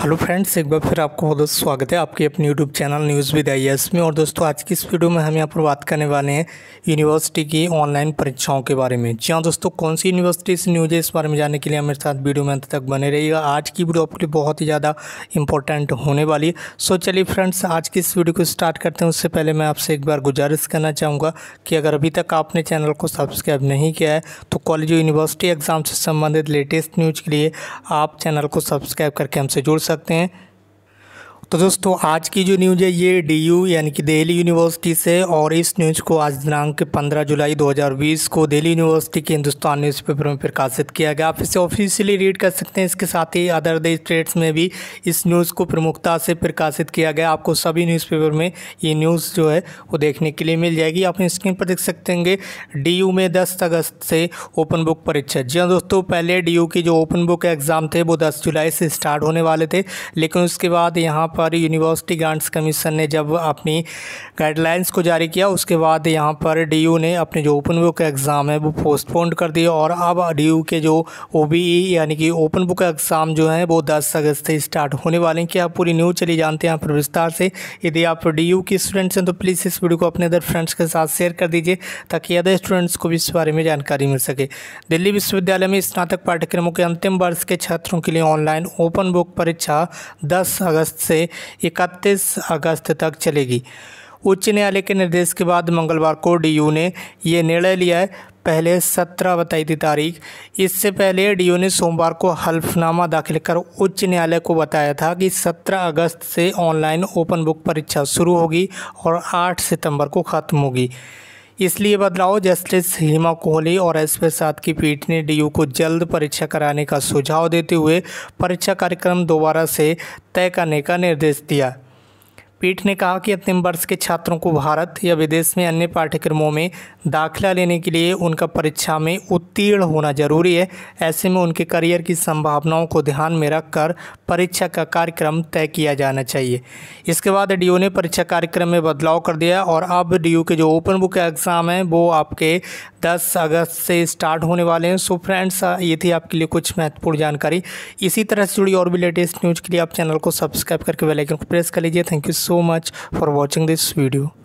hello friends एक बार फिर आपको बहुत बहुत स्वागत है आपके अपने YouTube channel news with I में और दोस्तों आज की इस वीडियो में हम यहाँ पर बात करने वाले हैं यूनिवर्सिटी की ऑनलाइन परीक्षाओं के बारे में जी हाँ दोस्तों कौन सी यूनिवर्सिटी से न्यूज़ है इस बारे में जानने के लिए हमारे साथ वीडियो में अंत तक बने रहिएगा आज की वीडियो आपके लिए बहुत ही ज़्यादा इंपॉर्टेंट होने वाली सो चलिए फ्रेंड्स आज की इस वीडियो को स्टार्ट करते हैं उससे पहले मैं आपसे एक बार गुजारिश करना चाहूँगा कि अगर अभी तक आपने चैनल को सब्सक्राइब नहीं किया है तो कॉलेज यूनिवर्सिटी एग्ज़ाम से संबंधित लेटेस्ट न्यूज़ के लिए आप चैनल को सब्सक्राइब करके हमसे जुड़ सकते हैं तो दोस्तों आज की जो न्यूज है ये डीयू यानी कि दिल्ली यूनिवर्सिटी से और इस न्यूज को आज दिनांक 15 जुलाई 2020 को दिल्ली यूनिवर्सिटी के हिंदुस्तान न्यूज़पेपर में प्रकाशित किया गया आप इसे ऑफिशियली रीड कर सकते हैं इसके साथ ही अदर द स्टेट्स में भी इस न्यूज़ को प्रमुखता से प्रकाशित किया गया आपको सभी न्यूज़पेपर में ये न्यूज़ जो है वो देखने के लिए मिल जाएगी आप स्क्रीन पर देख सकते होंगे डी में दस अगस्त से ओपन बुक परीक्षा जी हाँ दोस्तों पहले डी की जो ओपन बुक एग्ज़ाम थे वो दस जुलाई से स्टार्ट होने वाले थे लेकिन उसके बाद यहाँ पर पर यूनिवर्सिटी ग्रांट्स कमीशन ने जब अपनी गाइडलाइंस को जारी किया उसके बाद यहाँ पर डी ने अपने जो ओपन बुक एग्ज़ाम है वो पोस्टपोन कर दिए और अब डी के जो ओ e यानी कि ओपन बुक एग्ज़ाम जो हैं वो दस अगस्त से स्टार्ट होने वाले हैं क्या पूरी न्यूज़ चली जानते हैं यहाँ विस्तार से यदि आप डी के स्टूडेंट्स हैं तो प्लीज़ इस वीडियो को अपने अदर फ्रेंड्स के साथ शेयर कर दीजिए ताकि अदर स्टूडेंट्स को भी इस बारे में जानकारी मिल सके दिल्ली विश्वविद्यालय में स्नातक पाठ्यक्रमों के अंतिम वर्ष के छात्रों के लिए ऑनलाइन ओपन बुक परीक्षा 10 अगस्त से इकतीस अगस्त तक चलेगी उच्च न्यायालय के निर्देश के बाद मंगलवार को डीयू ने यह निर्णय लिया है पहले सत्रह बताई थी तारीख इससे पहले डीयू ने सोमवार को हल्फनामा दाखिल कर उच्च न्यायालय को बताया था कि सत्रह अगस्त से ऑनलाइन ओपन बुक परीक्षा शुरू होगी और आठ सितंबर को ख़त्म होगी इसलिए बदलाव जस्टिस हेमा कोहली और एस प्रसाद की पीठ ने डीयू को जल्द परीक्षा कराने का सुझाव देते हुए परीक्षा कार्यक्रम दोबारा से तय करने का निर्देश दिया पीठ ने कहा कि अंतिम वर्ष के छात्रों को भारत या विदेश में अन्य पाठ्यक्रमों में दाखिला लेने के लिए उनका परीक्षा में उत्तीर्ण होना जरूरी है ऐसे में उनके करियर की संभावनाओं को ध्यान में रखकर परीक्षा का कार्यक्रम तय किया जाना चाहिए इसके बाद डी ने परीक्षा कार्यक्रम में बदलाव कर दिया और अब डी के जो ओपन बुक एग्ज़ाम हैं वो आपके दस अगस्त से स्टार्ट होने वाले हैं सो फ्रेंड्स ये थी आपके लिए कुछ महत्वपूर्ण जानकारी इसी तरह से जुड़ी और भी लेटेस्ट न्यूज़ के लिए आप चैनल को सब्सक्राइब करके बेलाइकन को प्रेस कर लीजिए thank you so so much for watching this video